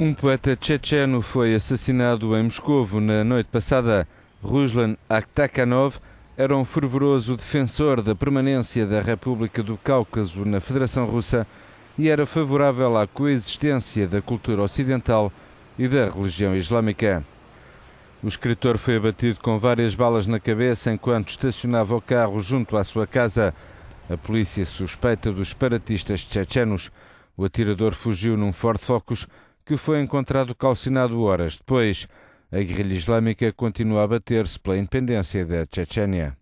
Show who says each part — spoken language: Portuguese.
Speaker 1: Um poeta checheno foi assassinado em Moscovo na noite passada. Ruslan Aktakhanov era um fervoroso defensor da permanência da República do Cáucaso na Federação Russa e era favorável à coexistência da cultura ocidental e da religião islâmica. O escritor foi abatido com várias balas na cabeça enquanto estacionava o carro junto à sua casa. A polícia suspeita dos separatistas chechenos. O atirador fugiu num Ford Focus que foi encontrado calcinado horas depois. A guerrilha islâmica continua a bater-se pela independência da Chechênia.